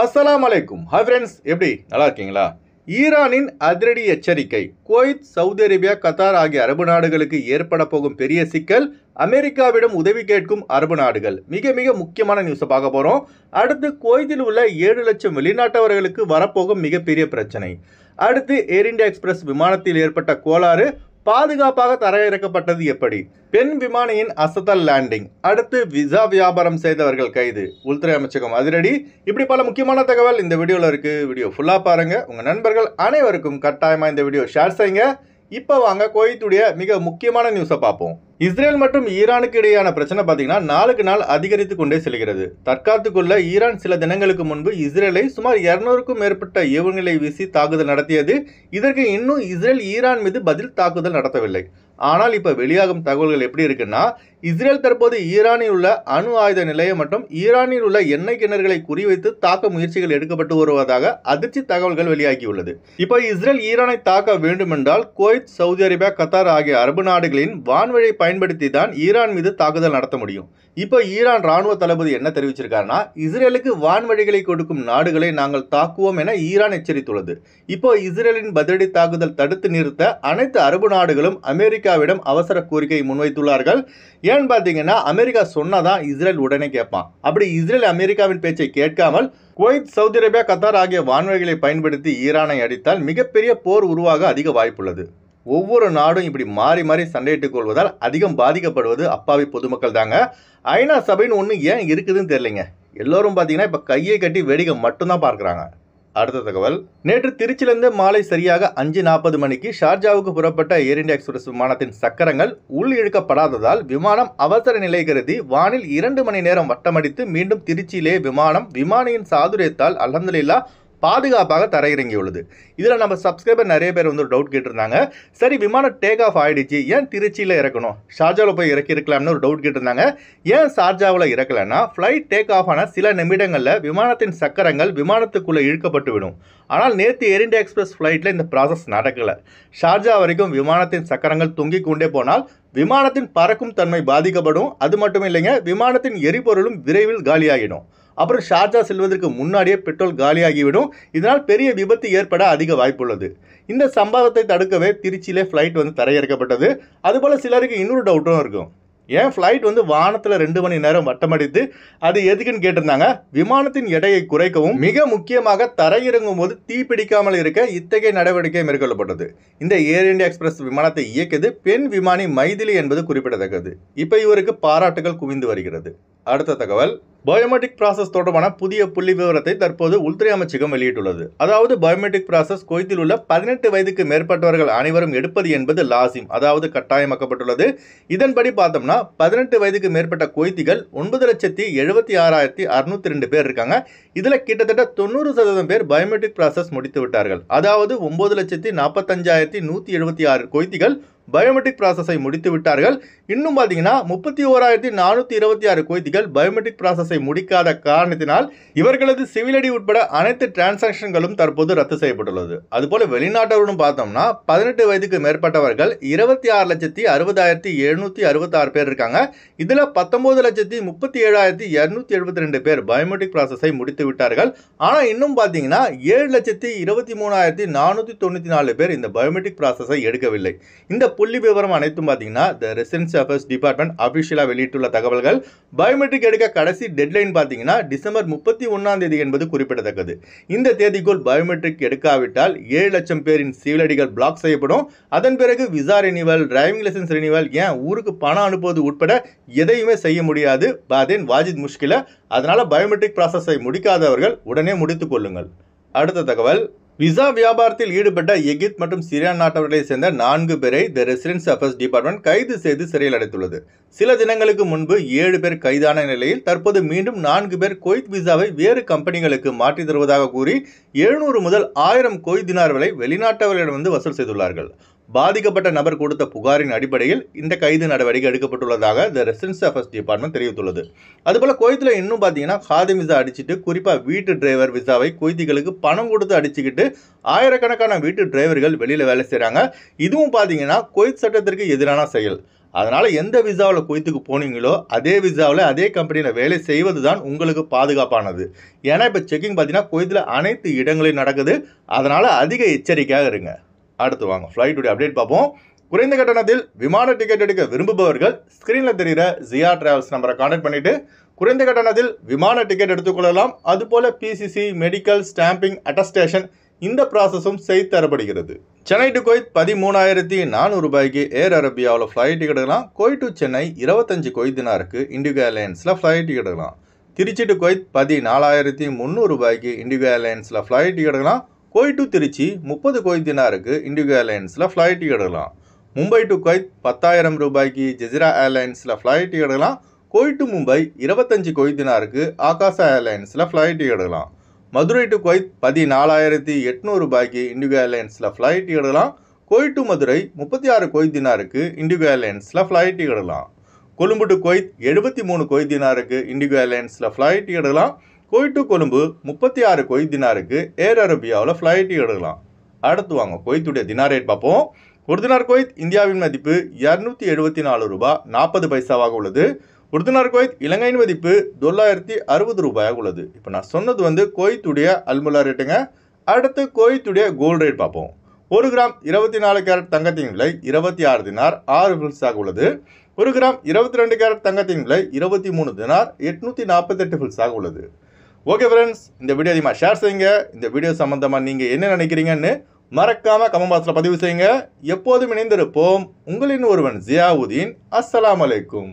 அஸ்லாம் அலைக்கும் hi friends எப்படி நல்லா இருக்கீங்களா ஈரானின் அதிரடி எச்சரிக்கை குவைத் சவுதி அரேபியா கத்தார் ஆகிய அரபு நாடுகளுக்கு ஏற்பட போகும் பெரிய சிக்கல் அமெரிக்காவிடம் உதவி கேட்கும் அரபு நாடுகள் மிக மிக முக்கியமான நியூஸை பார்க்க போகிறோம் அடுத்து குவைத்தில் உள்ள ஏழு லட்சம் வெளிநாட்டவர்களுக்கு வரப்போகும் மிகப்பெரிய பிரச்சனை அடுத்து ஏர் இண்டியா எக்ஸ்பிரஸ் விமானத்தில் ஏற்பட்ட கோளாறு பாதுகாப்பாக தரையிறக்கப்பட்டது எப்படி பெண் விமானியின் அசத்தல் லேண்டிங் அடுத்து விசா வியாபாரம் செய்தவர்கள் கைது உள்துறை அமைச்சகம் அதிரடி இப்படி பல முக்கியமான தகவல் இந்த வீடியோவில் இருக்குது வீடியோ ஃபுல்லாக பாருங்கள் உங்கள் நண்பர்கள் அனைவருக்கும் கட்டாயமாக இந்த வீடியோ ஷேர் செய்யுங்க இப்போ வாங்க கோயத்துடைய மிக முக்கியமான நியூஸை பார்ப்போம் இஸ்ரேல் மற்றும் ஈரானுக்கு இடையான பிரச்சனை பார்த்தீங்கன்னா நாளுக்கு நாள் அதிகரித்து கொண்டே செல்கிறது தற்காத்துக்குள்ள ஈரான் சில தினங்களுக்கு முன்பு இஸ்ரேலை சுமார் இருநூறுக்கும் மேற்பட்ட ஏவுகணை வீசி தாக்குதல் நடத்தியது இதற்கு இன்னும் இஸ்ரேல் ஈரான் மீது பதில் தாக்குதல் நடத்தவில்லை ஆனால் இப்போ வெளியாகும் தகவல்கள் எப்படி இருக்குன்னா இஸ்ரேல் தற்போது ஈரானில் உள்ள அணு ஆயுத நிலையம் மற்றும் ஈரானில் உள்ள எண்ணெய் கிணறுகளை குறிவைத்து தாக்க முயற்சிகள் எடுக்கப்பட்டு வருவதாக அதிர்ச்சி தகவல்கள் வெளியாகியுள்ளது இப்போ இஸ்ரேல் ஈரானை தாக்க வேண்டுமென்றால் குவைத் சவுதி அரேபியா கத்தார் ஆகிய அரபு நாடுகளின் வான்வழியை பயன்படுத்தி தான் ஈரான் மீது தாக்குதல் நடத்த முடியும் இப்போ ஈரான் ராணுவ தளபதி என்ன தெரிவிச்சிருக்காருன்னா இஸ்ரேலுக்கு வான்வழிகளை கொடுக்கும் நாடுகளை நாங்கள் தாக்குவோம் என ஈரான் எச்சரித்துள்ளது இப்போ இஸ்ரேலின் பதிலடி தாக்குதல் தடுத்து நிறுத்த அனைத்து அரபு நாடுகளும் அமெரிக்காவிடம் அவசர கோரிக்கை முன்வைத்துள்ளார்கள் ஏன்னு பார்த்தீங்கன்னா அமெரிக்கா சொன்னாதான் இஸ்ரேல் உடனே கேட்பான் அப்படி இஸ்ரேல் அமெரிக்காவின் பேச்சை கேட்காமல் குவைத் சவுதி அரேபியா கத்தார் ஆகிய வான்வழிகளை பயன்படுத்தி ஈரானை அடித்தால் மிகப்பெரிய போர் உருவாக அதிக வாய்ப்புள்ளது ஒவ்வொரு நாடும் இப்படி மாறி மாறி சண்டையிட்டுக் கொள்வதால் அதிகம் பாதிக்கப்படுவது அப்பாவி பொதுமக்கள் தாங்க ஐநா சபைன்னு ஒன்று ஏன் இருக்குதுன்னு தெரியலைங்க எல்லோரும் பார்த்தீங்கன்னா இப்போ கையை கட்டி வேடிக்கை மட்டும்தான் பார்க்குறாங்க அடுத்த தகவல் நேற்று திருச்சியிலிருந்து மாலை சரியாக அஞ்சு நாற்பது மணிக்கு ஷார்ஜாவுக்கு புறப்பட்ட ஏர் இந்தியா எக்ஸ்பிரஸ் விமானத்தின் சக்கரங்கள் உள் இழுக்கப்படாததால் விமானம் அவசர நிலை கருதி வானில் இரண்டு மணி நேரம் வட்டமடித்து மீண்டும் திருச்சியிலே விமானம் விமானியின் சாதுரியத்தால் அலமதுல்லா பாதுகாப்பாக தரையிறங்கியுள்ளது இதில் நம்ம சப்ஸ்கிரைபர் நிறைய பேர் வந்து டவுட் கேட்டிருந்தாங்க சரி விமானம் டேக் ஆஃப் ஆகிடுச்சு ஏன் திருச்சியில் இறக்கணும் ஷார்ஜாவில் போய் இறக்கி இருக்கலாம்னு ஒரு டவுட் கேட்டிருந்தாங்க ஏன் ஷார்ஜாவில் இறக்கலைன்னா ஃப்ளைட் டேக் ஆஃப் ஆன சில நிமிடங்களில் விமானத்தின் சக்கரங்கள் விமானத்துக்குள்ளே இழுக்கப்பட்டு விடும் ஆனால் நேற்று ஏர் இண்டியா எக்ஸ்பிரஸ் ஃப்ளைட்டில் இந்த ப்ராசஸ் நடக்கலை ஷார்ஜா வரைக்கும் விமானத்தின் சக்கரங்கள் தொங்கிக் கொண்டே போனால் விமானத்தின் பறக்கும் தன்மை பாதிக்கப்படும் அது மட்டும் இல்லைங்க விமானத்தின் எரிபொருளும் விரைவில் காலியாகிடும் அப்புறம் ஷார்ஜா செல்வதற்கு முன்னாடியே பெட்ரோல் காலியாகிவிடும் இதனால் பெரிய விபத்து ஏற்பட அதிக வாய்ப்புள்ளது இந்த சம்பவத்தை தடுக்கவே திருச்சியிலே ஃப்ளைட் வந்து தரையிறக்கப்பட்டது அதுபோல் சிலருக்கு இன்னொரு டவுட்டும் இருக்கும் ஏன் ஃப்ளைட் வந்து வானத்தில் ரெண்டு மணி நேரம் வட்டமடித்து அது எதுக்குன்னு கேட்டிருந்தாங்க விமானத்தின் எடையை குறைக்கவும் மிக முக்கியமாக தரையிறங்கும் போது தீப்பிடிக்காமல் இருக்க இத்தகைய நடவடிக்கை மேற்கொள்ளப்பட்டது இந்த ஏர் இண்டியா எக்ஸ்பிரஸ் விமானத்தை இயக்கியது பெண் விமானி மைதிலி என்பது குறிப்பிடத்தக்கது இப்போ இவருக்கு பாராட்டுகள் குவிந்து வருகிறது அடுத்த தகவல் பயோமெட்ரிக் ப்ராசஸ் தொடர்பான புதிய புள்ளி விவரத்தை தற்போது உள்துறை அமைச்சகம் வெளியிட்டுள்ளது அதாவது பயோமெட்ரிக் ப்ராசஸ் குவைத்தில் உள்ள பதினெட்டு வயதுக்கு மேற்பட்டவர்கள் அனைவரும் எடுப்பது என்பது லாசிம் அதாவது கட்டாயமாக்கப்பட்டுள்ளது இதன்படி பார்த்தோம்னா பதினெட்டு வயதுக்கு மேற்பட்ட குவைத்திகள் ஒன்பது லட்சத்தி எழுபத்தி ஆறாயிரத்தி அறுநூத்தி ரெண்டு பேர் இருக்காங்க இதில் கிட்டத்தட்ட தொண்ணூறு சதவீதம் பேர் பயோமெட்ரிக் ப்ராசஸ் முடித்து விட்டார்கள் அதாவது ஒன்பது லட்சத்தி நாற்பத்தஞ்சாயிரத்தி நூற்றி எழுபத்தி ஆறு குவைத்திகள் பயோமெட்ரிக் ப்ராசஸை முடித்து விட்டார்கள் இன்னும் பார்த்தீங்கன்னா முப்பத்தி ஓராயிரத்தி நானூற்றி இருபத்தி ஆறு குவைத்திகள் பயோமெட்ரிக் ப்ராசஸை கோர்ஸை முடிக்காத காரணத்தினால் இவர்களது சிவிலடி உட்பட அனைத்து டிரான்சாக்ஷன்களும் தற்போது ரத்து செய்யப்பட்டுள்ளது அதுபோல வெளிநாட்டவர்களும் பார்த்தோம்னா பதினெட்டு வயதுக்கு மேற்பட்டவர்கள் இருபத்தி ஆறு லட்சத்தி அறுபதாயிரத்தி எழுநூத்தி அறுபத்தி ஆறு பேர் இருக்காங்க இதில் பத்தொன்பது லட்சத்தி முப்பத்தி ஏழாயிரத்தி இருநூத்தி எழுபத்தி ரெண்டு பேர் பயோமெட்ரிக் ப்ராசஸை முடித்து விட்டார்கள் ஆனால் இன்னும் பார்த்தீங்கன்னா ஏழு லட்சத்தி இருபத்தி மூணாயிரத்தி நானூத்தி தொண்ணூத்தி நாலு பேர் இந்த பயோமெட்ரிக் ப்ராசஸை எடுக்கவில்லை இந்த புள்ளி விவரம் அனைத்தும் பாத்தீங்கன்னா த ரெசிடென்சி அஃபேர்ஸ் டிபார்ட்மெண்ட் அபிஷியலாக வெளியிட்டுள்ள தகவல்கள் பயோமெட்ரிக் எடுக்க கடைசி டெட்லைன் பார்த்தீங்கன்னா டிசம்பர் முப்பத்தி ஒன்றாம் தேதி என்பது குறிப்பிடத்தக்கது இந்த தேதிக்குள் பயோமெட்ரிக் எடுக்காவிட்டால் ஏழு லட்சம் பேரின் சீலடிகள் பிளாக் செய்யப்படும் அதன் பிறகு visa renewal driving licence renewal ஏன் ஊருக்கு பணம் அனுப்புவது உட்பட எதையுமே செய்ய முடியாது பாதேன் வாஜித் முஷ்கில அதனால் பயோமெட்ரிக் ப்ராசஸை முடிக்காதவர்கள் உடனே முடித்துக் கொள்ளுங்கள் அடுத்த தகவல் விசா வியாபாரத்தில் ஈடுபட்ட எகிப்த் மற்றும் சிரியா நாட்டவர்களை சேர்ந்த நான்கு பேரை த ரெசிடென்ஸ் அஃபேர்ஸ் டிபார்ட்மெண்ட் கைது செய்து சிறையில் அடைத்துள்ளது சில தினங்களுக்கு முன்பு ஏழு பேர் கைதான நிலையில் தற்போது மீண்டும் நான்கு பேர் கொய்த் விசாவை வேறு கம்பெனிகளுக்கு மாற்றி தருவதாக கூறி எழுநூறு முதல் ஆயிரம் கொய்தினார்களை வரை வெளிநாட்டவர்களிடம் வந்து வசூல் செய்துள்ளார்கள் பாதிக்கப்பட்ட நபர் கொடுத்த புகாரின் அடிப்படையில் இந்த கைது நடவடிக்கை எடுக்கப்பட்டுள்ளதாக த ரெசிடன்ஸ் அஃபேர்ஸ் டிபார்ட்மெண்ட் தெரிவித்துள்ளது அதுபோல் குவைத்தில் இன்னும் பார்த்தீங்கன்னா காதி விசா அடிச்சுட்டு குறிப்பாக வீட்டு டிரைவர் விசாவை குவைத்திகளுக்கு பணம் கொடுத்து அடிச்சுக்கிட்டு ஆயிரக்கணக்கான வீட்டு டிரைவர்கள் வெளியில் வேலை செய்கிறாங்க இதுவும் பார்த்தீங்கன்னா குவைத் சட்டத்திற்கு எதிரான செயல் அதனால் எந்த விசாவில் குவைத்துக்கு போனீங்களோ அதே விசாவில் அதே கம்பெனியில் வேலை செய்வது தான் உங்களுக்கு பாதுகாப்பானது ஏன்னா இப்போ செக்கிங் பார்த்தீங்கன்னா குவைத்தில் அனைத்து இடங்களிலும் நடக்குது அதனால் அதிக எச்சரிக்கையாக இருங்க அடுத்து வாங்க ஃப்ளைட்டுடைய அப்டேட் பார்ப்போம் குறைந்த கட்டணத்தில் விமான டிக்கெட் எடுக்க விரும்புபவர்கள் ஸ்க்ரீனில் தெரிகிற ஜியா டிராவல்ஸ் நம்பரை காண்டாக்ட் பண்ணிவிட்டு குறைந்த கட்டணத்தில் விமான டிக்கெட் எடுத்துக்கொள்ளலாம் அதுபோல் பிசிசி மெடிக்கல் ஸ்டாம்பிங் அட்டஸ்டேஷன் இந்த ப்ராசஸும் செய்து தரப்படுகிறது சென்னை டு கோயத் பதிமூணாயிரத்தி நானூறு ரூபாய்க்கு ஏர் அரேபியாவில் ஃப்ளைட் டிக்கெட் எடுக்கலாம் கோய் டு சென்னை இருபத்தஞ்சு கொய்தினாருக்கு இண்டிகோ ஏர்லைன்ஸில் ஃப்ளைட் டிக்கெட் எடுக்கலாம் திருச்சி டு கோயத் பதினாலாயிரத்தி முந்நூறு ரூபாய்க்கு இண்டிகோ ஏர்லைன்ஸில் ஃப்ளைட் டிக்கெட் எடுக்கலாம் கோய் டு திருச்சி முப்பது கோய் தினாருக்கு இண்டிகோ ஏர்லைன்ஸில் ஃப்ளைட் எடுக்கலாம் மும்பை டு கொய்த் பத்தாயிரம் ரூபாய்க்கு ஜெசிரா ஏர்லைன்ஸில் ஃப்ளைட் எடுக்கலாம் கோய் டு மும்பை இருபத்தஞ்சு கொய்தினாருக்கு தினாருக்கு ஆகாஷா ஏர்லைன்ஸில் ஃப்ளைட் எடுக்கலாம் மதுரை டு கொய்த் பதினாலாயிரத்தி எட்நூறு ரூபாய்க்கு இண்டிகோ ஏர்லைன்ஸில் ஃப்ளைட் எடுக்கலாம் கோய் டு மதுரை முப்பத்தி ஆறு கொய்தினாருக்கு தினாருக்கு இண்டிகோ ஏர்லைன்ஸில் ஃப்ளைட் எடுக்கலாம் கொழும்பு டு கொய்த் எழுபத்தி மூணு கொய்தினாருக்கு தினாருக்கு இண்டிகோ ஏர்லைன்ஸில் ஃப்ளைட் எடுக்கலாம் கோய் டு கொழும்பு முப்பத்தி ஆறு கொய் தினாருக்கு ஏர் அரேபியாவில் ஃப்ளைட் எடுக்கலாம் அடுத்து வாங்க கொய்த்துடைய தினார் ரேட் பார்ப்போம் ஒரு தினார் கொய்த் இந்தியாவின் மதிப்பு இரநூத்தி எழுபத்தி நாலு ரூபாய் நாற்பது பைசாவாக உள்ளது ஒரு தினார் கொய்த் இலங்கையின் மதிப்பு தொள்ளாயிரத்தி அறுபது ரூபாயாக உள்ளது இப்போ நான் சொன்னது வந்து கொய்த்துடைய அல்முலா ரேட்டுங்க அடுத்து கோய்த்துடைய கோல்டு ரேட் பார்ப்போம் ஒரு கிராம் இருபத்தி நாலு கேரட் தங்கத்தின் விலை இருபத்தி ஆறு தினார் ஆறு ஃபில்ஸாக உள்ளது ஒரு கிராம் இருபத்தி ரெண்டு கேரட் தங்கத்தின் விலை இருபத்தி மூணு தினார் எட்நூற்றி நாற்பத்தெட்டு ஃபில்ஸாக உள்ளது ஓகே ஃப்ரெண்ட்ஸ் இந்த வீடியோ அதிகமாக ஷேர் செய்யுங்க இந்த வீடியோ சம்மந்தமாக நீங்கள் என்ன நினைக்கிறீங்கன்னு மறக்காமல் கமெண்ட் பாக்ஸில் பதிவு செய்யுங்க எப்போதும் இணைந்திருப்போம் உங்களின் ஒருவன் ஜியாவுதீன் அஸ்லாம் அலைக்கும்